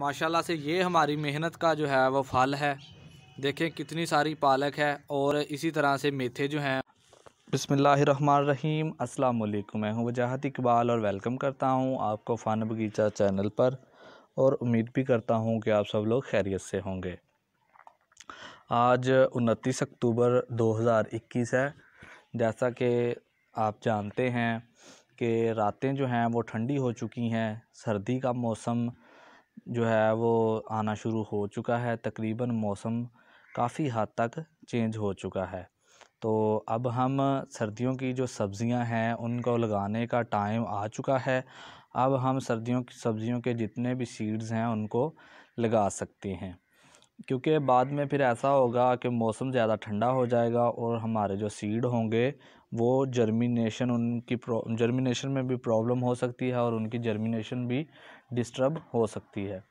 माशाल्लाह से ये हमारी मेहनत का जो है वो फल है देखें कितनी सारी पालक है और इसी तरह से मेथे जो हैं बसमीम अल्लाम मैं हूँ वजाहत इकबाल और वेलकम करता हूँ आपको फन बगीचा चैनल पर और उम्मीद भी करता हूँ कि आप सब लोग खैरियत से होंगे आज उनतीस अक्टूबर 2021 है जैसा कि आप जानते हैं कि रातें जो हैं वो ठंडी हो चुकी हैं सर्दी का मौसम जो है वो आना शुरू हो चुका है तकरीबन मौसम काफ़ी हद तक चेंज हो चुका है तो अब हम सर्दियों की जो सब्ज़ियां हैं उनको लगाने का टाइम आ चुका है अब हम सर्दियों की सब्ज़ियों के जितने भी सीड्स हैं उनको लगा सकते हैं क्योंकि बाद में फिर ऐसा होगा कि मौसम ज़्यादा ठंडा हो जाएगा और हमारे जो सीड होंगे वो जर्मिनेशन उनकी जर्मिनेशन में भी प्रॉब्लम हो सकती है और उनकी जर्मिनेशन भी डिस्टर्ब हो सकती है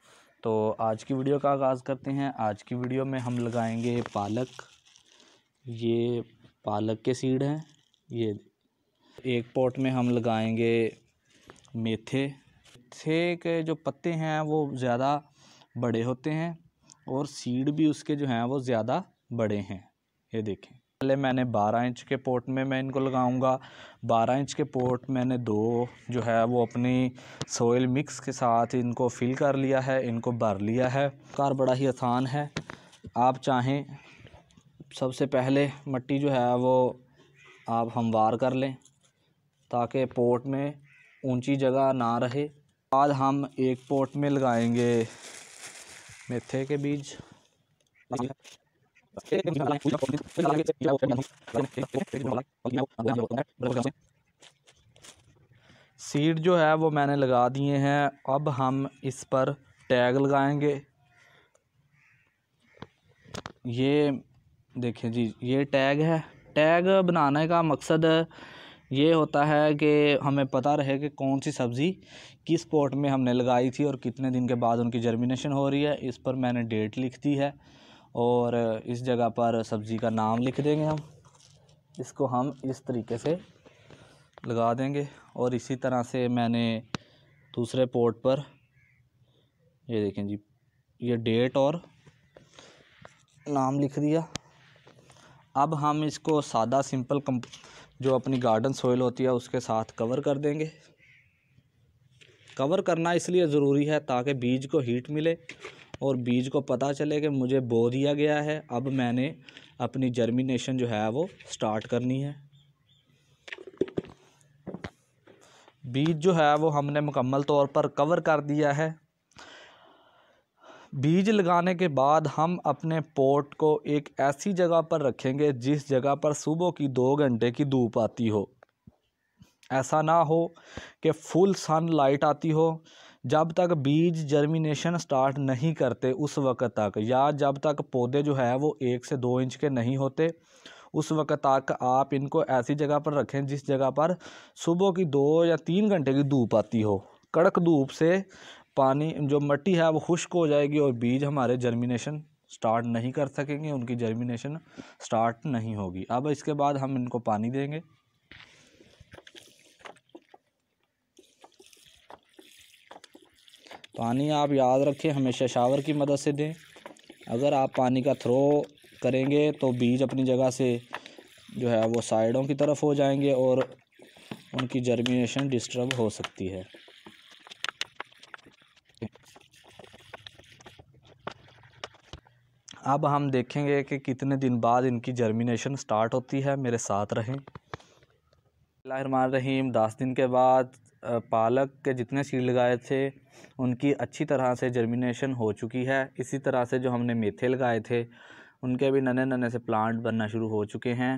तो आज की वीडियो का आगाज़ करते हैं आज की वीडियो में हम लगाएंगे पालक ये पालक के सीड हैं ये एक पॉट में हम लगाएंगे मेथे मेथे के जो पत्ते हैं वो ज़्यादा बड़े होते हैं और सीड भी उसके जो हैं वो ज़्यादा बड़े हैं ये देखें पहले मैंने 12 इंच के पोर्ट में मैं इनको लगाऊंगा 12 इंच के पोर्ट मैंने दो जो है वो अपनी सोयल मिक्स के साथ इनको फिल कर लिया है इनको भर लिया है कार बड़ा ही आसान है आप चाहें सबसे पहले मिट्टी जो है वो आप हमवार कर लें ताकि पोर्ट में ऊंची जगह ना रहे बाद हम एक पोर्ट में लगाएंगे मेथे के बीज सीड जो है वो मैंने लगा दिए हैं अब हम इस पर टैग लगाएंगे ये देखिए जी ये टैग है टैग बनाने का मकसद ये होता है कि हमें पता रहे कि कौन सी सब्ज़ी किस पॉट में हमने लगाई थी और कितने दिन के बाद उनकी जर्मिनेशन हो रही है इस पर मैंने डेट लिख दी है और इस जगह पर सब्ज़ी का नाम लिख देंगे हम इसको हम इस तरीके से लगा देंगे और इसी तरह से मैंने दूसरे पोर्ट पर ये देखें जी ये डेट और नाम लिख दिया अब हम इसको सादा सिंपल कम जो अपनी गार्डन सोइल होती है उसके साथ कवर कर देंगे कवर करना इसलिए ज़रूरी है ताकि बीज को हीट मिले और बीज को पता चले कि मुझे बो दिया गया है अब मैंने अपनी जर्मिनेशन जो है वो स्टार्ट करनी है बीज जो है वो हमने मुकम्मल तौर पर कवर कर दिया है बीज लगाने के बाद हम अपने पोट को एक ऐसी जगह पर रखेंगे जिस जगह पर सुबह की दो घंटे की धूप आती हो ऐसा ना हो कि फुल सन लाइट आती हो जब तक बीज जर्मिनेशन स्टार्ट नहीं करते उस वक्त तक या जब तक पौधे जो है वो एक से दो इंच के नहीं होते उस वक्त तक आप इनको ऐसी जगह पर रखें जिस जगह पर सुबह की दो या तीन घंटे की धूप आती हो कड़क धूप से पानी जो मट्टी है वो खुश्क हो जाएगी और बीज हमारे जर्मिनेशन स्टार्ट नहीं कर सकेंगे उनकी जर्मिनेशन स्टार्ट नहीं होगी अब इसके बाद हम इनको पानी देंगे पानी आप याद रखें हमेशा शावर की मदद से दें अगर आप पानी का थ्रो करेंगे तो बीज अपनी जगह से जो है वो साइडों की तरफ हो जाएंगे और उनकी जर्मिनेशन डिस्टर्ब हो सकती है अब हम देखेंगे कि कितने दिन बाद इनकी जर्मिनेशन स्टार्ट होती है मेरे साथ रहें रहीम दस दिन के बाद पालक के जितने सीड लगाए थे उनकी अच्छी तरह से जर्मिनेशन हो चुकी है इसी तरह से जो हमने मेथे लगाए थे उनके भी नन्हे नन्हे से प्लांट बनना शुरू हो चुके हैं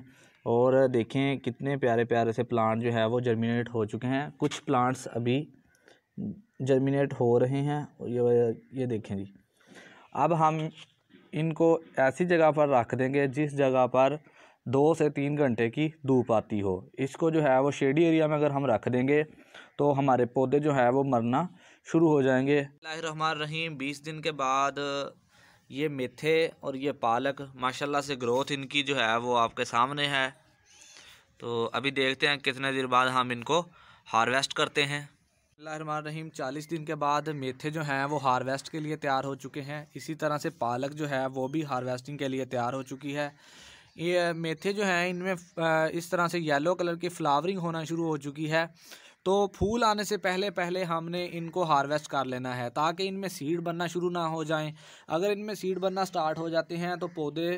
और देखें कितने प्यारे प्यारे से प्लांट जो है वो जर्मिनेट हो चुके हैं कुछ प्लांट्स अभी जर्मिनेट हो रहे हैं ये ये देखें जी अब हम इनको ऐसी जगह पर रख देंगे जिस जगह पर दो से तीन घंटे की धूप आती हो इसको जो है वो शेडी एरिया में अगर हम रख देंगे तो हमारे पौधे जो है वो मरना शुरू हो जाएंगे रहीम बीस दिन के बाद ये मेथे और ये पालक माशाल्लाह से ग्रोथ इनकी जो है वो आपके सामने है तो अभी देखते हैं कितने देर बाद हम इनको हार्वेस्ट करते हैं रहीम चालीस दिन के बाद मेथे जो हैं वो हार्वेस्ट के लिए तैयार हो चुके हैं इसी तरह से पालक जो है वो भी हारवेस्टिंग के लिए तैयार हो चुकी है ये मेथे जो हैं इनमें इस तरह से येलो कलर की फ्लावरिंग होना शुरू हो चुकी है तो फूल आने से पहले पहले हमने इनको हार्वेस्ट कर लेना है ताकि इनमें सीड बनना शुरू ना हो जाएं अगर इनमें सीड बनना स्टार्ट हो जाते हैं तो पौधे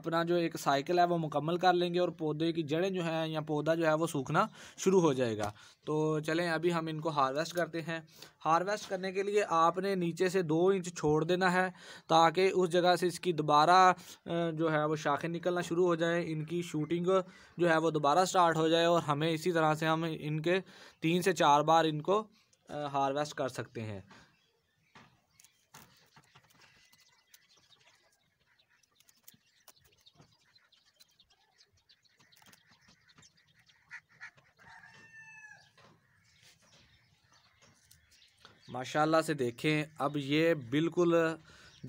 अपना जो एक साइकिल है वो मुकम्मल कर लेंगे और पौधे की जड़ें जो हैं या पौधा जो है वो सूखना शुरू हो जाएगा तो चलें अभी हम इनको हार्वेस्ट करते हैं हार्वेस्ट करने के लिए आपने नीचे से दो इंच छोड़ देना है ताकि उस जगह से इसकी दोबारा जो है वो शाखें निकलना शुरू हो जाए इनकी शूटिंग जो है वो दोबारा स्टार्ट हो जाए और हमें इसी तरह से हम इनके तीन से चार बार इनको हार्वेस्ट कर सकते हैं माशाला से देखें अब ये बिल्कुल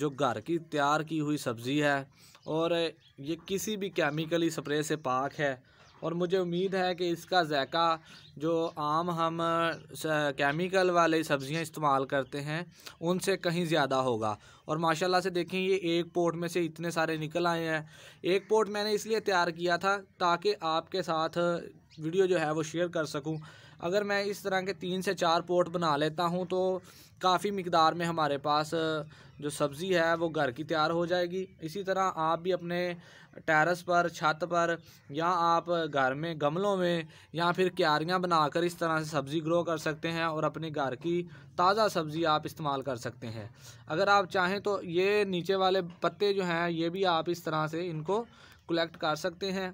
जो घर की तैयार की हुई सब्ज़ी है और ये किसी भी केमिकली स्प्रे से पाक है और मुझे उम्मीद है कि इसका जायका जो आम हम केमिकल वाले सब्ज़ियाँ इस्तेमाल करते हैं उनसे कहीं ज़्यादा होगा और माशाल्लाह से देखें ये एक पोट में से इतने सारे निकल आए हैं एक पोट मैंने इसलिए तैयार किया था ताकि आपके साथ वीडियो जो है वो शेयर कर सकूँ अगर मैं इस तरह के तीन से चार पोर्ट बना लेता हूँ तो काफ़ी मकदार में हमारे पास जो सब्ज़ी है वो घर की तैयार हो जाएगी इसी तरह आप भी अपने टेरस पर छत पर या आप घर में गमलों में या फिर क्यारियाँ बनाकर इस तरह से सब्ज़ी ग्रो कर सकते हैं और अपने घर की ताज़ा सब्ज़ी आप इस्तेमाल कर सकते हैं अगर आप चाहें तो ये नीचे वाले पत्ते जो हैं ये भी आप इस तरह से इनको कलेक्ट कर सकते हैं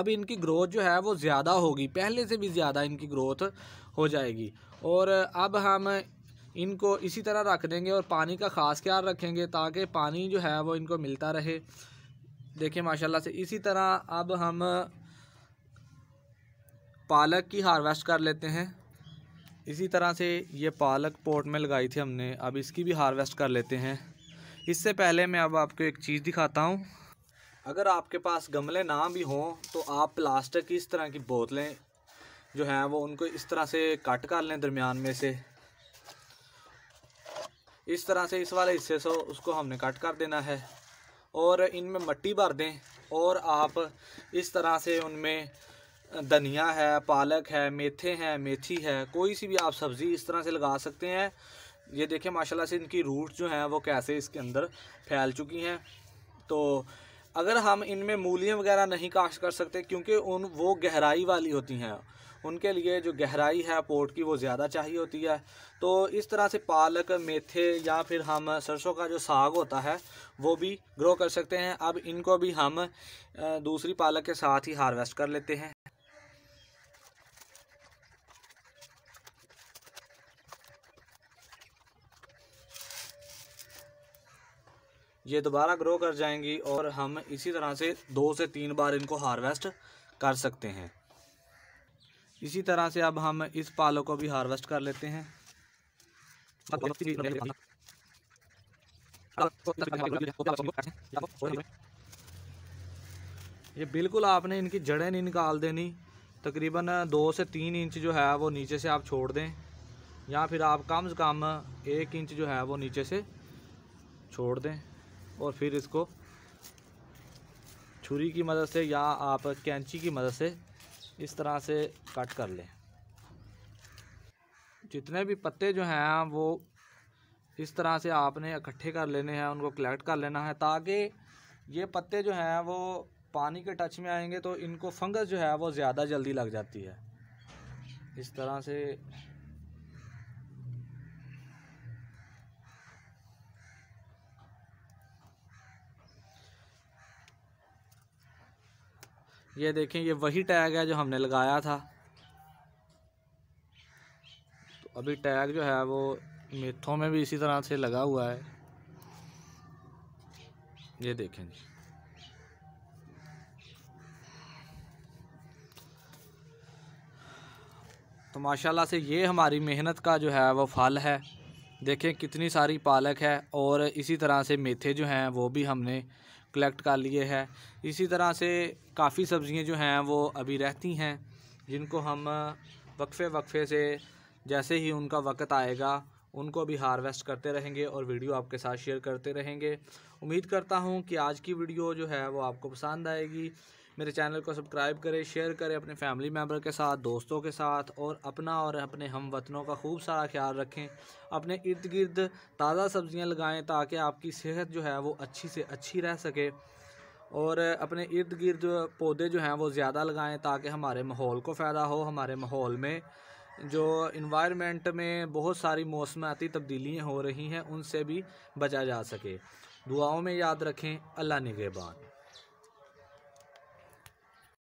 अब इनकी ग्रोथ जो है वो ज़्यादा होगी पहले से भी ज़्यादा इनकी ग्रोथ हो जाएगी और अब हम इनको इसी तरह रख देंगे और पानी का ख़ास ख्याल रखेंगे ताकि पानी जो है वो इनको मिलता रहे देखिए माशाल्लाह से इसी तरह अब हम पालक की हार्वेस्ट कर लेते हैं इसी तरह से ये पालक पोट में लगाई थी हमने अब इसकी भी हार्वेस्ट कर लेते हैं इससे पहले मैं अब आपको एक चीज़ दिखाता हूँ अगर आपके पास गमले ना भी हों तो आप प्लास्टिक की इस तरह की बोतलें जो हैं वो उनको इस तरह से कट कर लें दरमियान में से इस तरह से इस वाले हिस्से से उसको हमने कट कर देना है और इनमें मट्टी भर दें और आप इस तरह से उनमें धनिया है पालक है मेथे हैं मेथी है कोई सी भी आप सब्ज़ी इस तरह से लगा सकते हैं ये देखें माशाल्लाह से इनकी रूट जो हैं वो कैसे इसके अंदर फैल चुकी हैं तो अगर हम इनमें मूलियाँ वगैरह नहीं काश्त कर सकते क्योंकि उन वो गहराई वाली होती हैं उनके लिए जो गहराई है पोर्ट की वो ज़्यादा चाहिए होती है तो इस तरह से पालक मेथे या फिर हम सरसों का जो साग होता है वो भी ग्रो कर सकते हैं अब इनको भी हम दूसरी पालक के साथ ही हार्वेस्ट कर लेते हैं ये दोबारा ग्रो कर जाएंगी और हम इसी तरह से दो से तीन बार इनको हार्वेस्ट कर सकते हैं इसी तरह से अब हम इस पालों को भी हार्वेस्ट कर लेते हैं ये बिल्कुल आपने इनकी जड़ें नहीं निकाल देनी तकरीबन दो से तीन इंच जो है वो नीचे से आप छोड़ दें या फिर आप कम से कम एक इंच जो है वो नीचे से छोड़ दें और फिर इसको छुरी की मदद से या आप कैंची की मदद से इस तरह से कट कर लें जितने भी पत्ते जो हैं वो इस तरह से आपने इकट्ठे कर लेने हैं उनको कलेक्ट कर लेना है ताकि ये पत्ते जो हैं वो पानी के टच में आएंगे तो इनको फंगस जो है वो ज़्यादा जल्दी लग जाती है इस तरह से ये देखें ये वही टैग है जो हमने लगाया था तो अभी टैग जो है वो मेथों में भी इसी तरह से लगा हुआ है ये देखें जी तो माशाल्लाह से ये हमारी मेहनत का जो है वो फल है देखें कितनी सारी पालक है और इसी तरह से मेथे जो हैं वो भी हमने कलेक्ट कर लिए है इसी तरह से काफ़ी सब्ज़ियाँ जो हैं वो अभी रहती हैं जिनको हम वक्फ़े वक्फ़े से जैसे ही उनका वक़्त आएगा उनको अभी हार्वेस्ट करते रहेंगे और वीडियो आपके साथ शेयर करते रहेंगे उम्मीद करता हूँ कि आज की वीडियो जो है वो आपको पसंद आएगी मेरे चैनल को सब्सक्राइब करें शेयर करें अपने फैमिली मेम्बर के साथ दोस्तों के साथ और अपना और अपने हम वतनों का खूब सारा ख्याल रखें अपने इर्द गिर्द ताज़ा सब्ज़ियाँ लगाएँ ताकि आपकी सेहत जो है वो अच्छी से अच्छी रह सके और अपने इर्द गिर्द पौधे जो हैं वो ज़्यादा लगाएँ ताकि हमारे माहौल को फ़ायदा हो हमारे माहौल में जो इन्वायरमेंट में बहुत सारी मौसमती तब्दीलियाँ हो रही हैं उनसे भी बचा जा सके दुआओं में याद रखें अल्लाह निगेबान